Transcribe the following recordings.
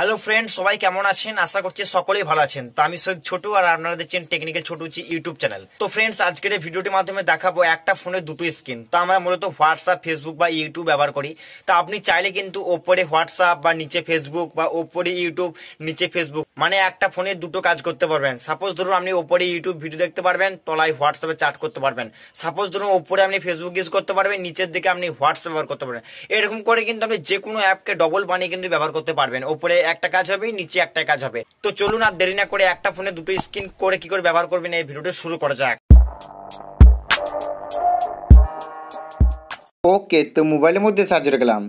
hello friend সবাই কেমন আছেন আশা করছি সকলেই ভালো আছেন তো আমি সৈক ছোটু আর আপনারা দেখছেন টেকনিক্যাল ছোট হচ্ছে ইউটিউব চ্যানেল তো ফ্রেন্ডস আজকের এই ভিডিওটির মাধ্যমে দেখাবো একটা ফোনের দুটো স্ক্রিন তো আমরা মূলত হোয়াটসঅ্যাপ ফেসবুক বা ইউটিউব ব্যবহার করি তা আপনি চাইলে কিন্তু ওপরে হোয়াটসঅ্যাপ বা নিচে ফেসবুক বা ওপরে ইউটিউব নিচে ফেসবুক মানে একটা ফোনে দুটো কাজ করতে পারবেন সাপোজ ধরুন আপনি ওপরে ইউটিউব ভিডিও দেখতে পারবেন তলায় হোয়াটসঅ্যাপে চ্যাট করতে পারবেন সাপোজ ধরুন ওপরে আপনি ফেসবুক ইউজ করতে পারবেন নিচের দিকে আপনি হোয়াটসঅ্যাপ ব্যবহার করতে পারবেন এরকম করে কিন্তু আপনি যে কোনো অ্যাপকে ডবল বানিয়ে কিন্তু ব্যবহার করতে পারবেন ওপরে একটা কাজ হবে নিচে একটা কাজ হবে তো চলুন আর দেরি না করে একটা ফোনে দুটো স্ক্রিন করে কি করে ব্যবহার করবেন এই ভিডিওটা শুরু করা যাক ওকে তো মোবাইলের মধ্যে সার্চ গেলাম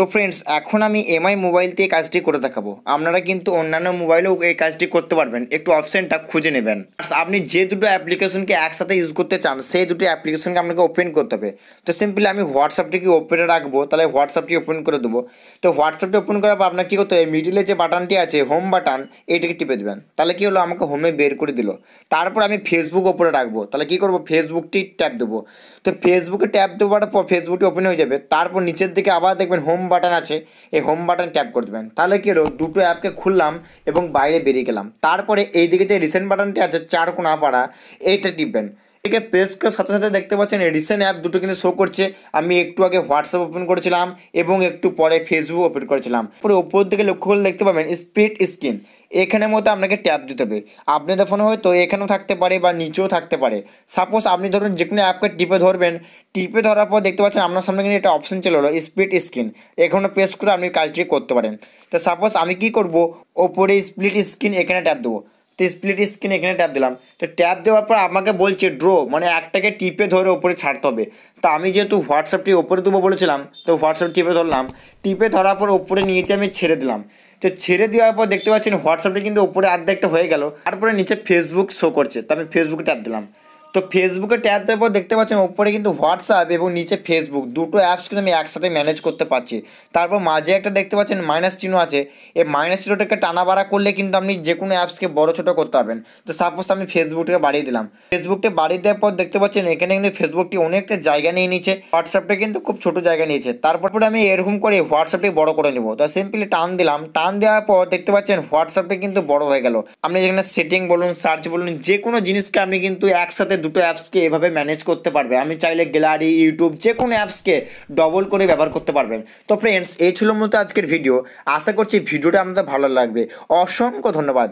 তো ফ্রেন্ডস এখন আমি এমআই মোবাইল দিয়ে কাজটি করে দেখাবো আপনারা কিন্তু অন্যান্য মোবাইলেও এই কাজটি করতে পারবেন একটু অপশানটা খুঁজে নেবেন আপনি যে দুটো অ্যাপ্লিকেশনকে একসাথে ইউজ করতে চান সেই দুটো অ্যাপ্লিকেশনকে আপনাকে ওপেন করতে হবে তো সিম্পলি আমি হোয়াটসঅ্যাপটিকে ওপেনে রাখবো তাহলে হোয়াটসঅ্যাপটি ওপেন করে দেবো তো হোয়াটসঅ্যাপটি ওপেন করার পর আপনার কী করতে হবে মিডিলে যে বাটনটি আছে হোম বাটন এটিকে টিপে দেবেন তাহলে কী হলো আমাকে হোমে বের করে দিল তারপর আমি ফেসবুক ওপরে রাখবো তাহলে কী করবো ফেসবুকটি ট্যাপ দেবো তো ফেসবুকে ট্যাপ দেওয়ার পর ফেসবুকটি ওপেন হয়ে যাবে তারপর নিচের দিকে আবার দেখবেন হোম বাটন আছে এই হোম বাটন ট্যাপ করে দেবেন তাহলে কী হলো দুটো অ্যাপকে খুললাম এবং বাইরে বেরিয়ে গেলাম তারপরে এইদিকে যে রিসেন্ট বাটনটি আছে চার কোনা পাড়া এইটা টিপবেন একে পেজকে সাথে সাথে দেখতে পাচ্ছেন রিসেন্ট অ্যাপ দুটো কিন্তু শো করছে আমি একটু আগে হোয়াটসঅ্যাপ ওপেন করেছিলাম এবং একটু পরে ফেসবুক ওপেন করেছিলাম পরে ওপর দিকে লক্ষ্য করলে দেখতে পাবেন স্পিড স্ক্রিন এখানের মতো আপনাকে ট্যাপ দিতে হবে আপনি তখন হয়তো এখানেও থাকতে পারে বা নিচেও থাকতে পারে সাপোজ আপনি ধরুন যে কোনো অ্যাপকে টিপে ধরবেন টিপে ধরার পর দেখতে পাচ্ছেন আপনার সামনে কিন্তু একটা অপশন চলে হলো স্পিড স্ক্রিন এখানে প্রেস করে আপনি কাজটি করতে পারেন তো সাপোজ আমি কি করব ওপরে স্প্লিট স্ক্রিন এখানে ট্যাপ দেবো তো স্প্লিট স্ক্রিন এখানে ট্যাপ দিলাম তো ট্যাপ দেওয়ার পর আমাকে বলছে ড্রো মানে একটাকে টিপে ধরে ওপরে ছাড়তে হবে তো আমি যেহেতু হোয়াটসঅ্যাপটি ওপরে দেবো বলেছিলাম তো হোয়াটসঅ্যাপ টিপে ধরলাম টিপে ধরার পর ওপরে নিয়েছে আমি ছেড়ে দিলাম তো ছেড়ে দেওয়ার পর দেখতে পাচ্ছেন হোয়াটসঅ্যাপটি কিন্তু ওপরে আর্ধেকটা হয়ে গেল তারপরে নিচে ফেসবুক শো করছে তো আমি ফেসবুকে ট্যাপ দিলাম তো ফেসবুকে ট্যাপ দেওয়ার পর দেখতে পাচ্ছেন উপরে কিন্তু হোয়াটসঅ্যাপ এবং নিচে ফেসবুক দুটো অ্যাপস কিন্তু আমি একসাথে ম্যানেজ করতে পারছি তারপর মাঝে একটা দেখতে পাচ্ছেন মাইনাস চিহ্ন আছে এই মাইনাস চিহ্নটাকে টানা বাড়া করলে কিন্তু আপনি যে কোনো অ্যাপসকে বড়ো ছোটো করতে পারবেন তো সাপোজ আমি ফেসবুকটাকে বাড়িয়ে দিলাম ফেসবুকটা বাড়িয়ে দেওয়ার পর দেখতে পাচ্ছেন এখানে কিন্তু ফেসবুকটি অনেকটা জায়গা নিয়ে নিয়েছে হোয়াটসঅ্যাপটা কিন্তু খুব ছোটো জায়গা নিয়েছে তারপর আমি এরকম করে হোয়াটসঅ্যাপটি বড় করে নেবো তো সিম্পলি টান দিলাম টান দেওয়ার পর দেখতে পাচ্ছেন হোয়াটসঅ্যাপটা কিন্তু বড় হয়ে গেল আপনি যেখানে সেটিং বলুন সার্চ বলুন যে কোনো জিনিসকে আপনি কিন্তু একসাথে দুটো অ্যাপসকে এভাবে ম্যানেজ করতে পারবে আমি চাইলে গ্যালারি ইউটিউব যে কোনো অ্যাপসকে ডবল করে ব্যবহার করতে পারবেন তো ফ্রেন্ডস এই ছিল মূলত আজকের ভিডিও আশা করছি ভিডিওটা আমাদের ভালো লাগবে অসংখ্য ধন্যবাদ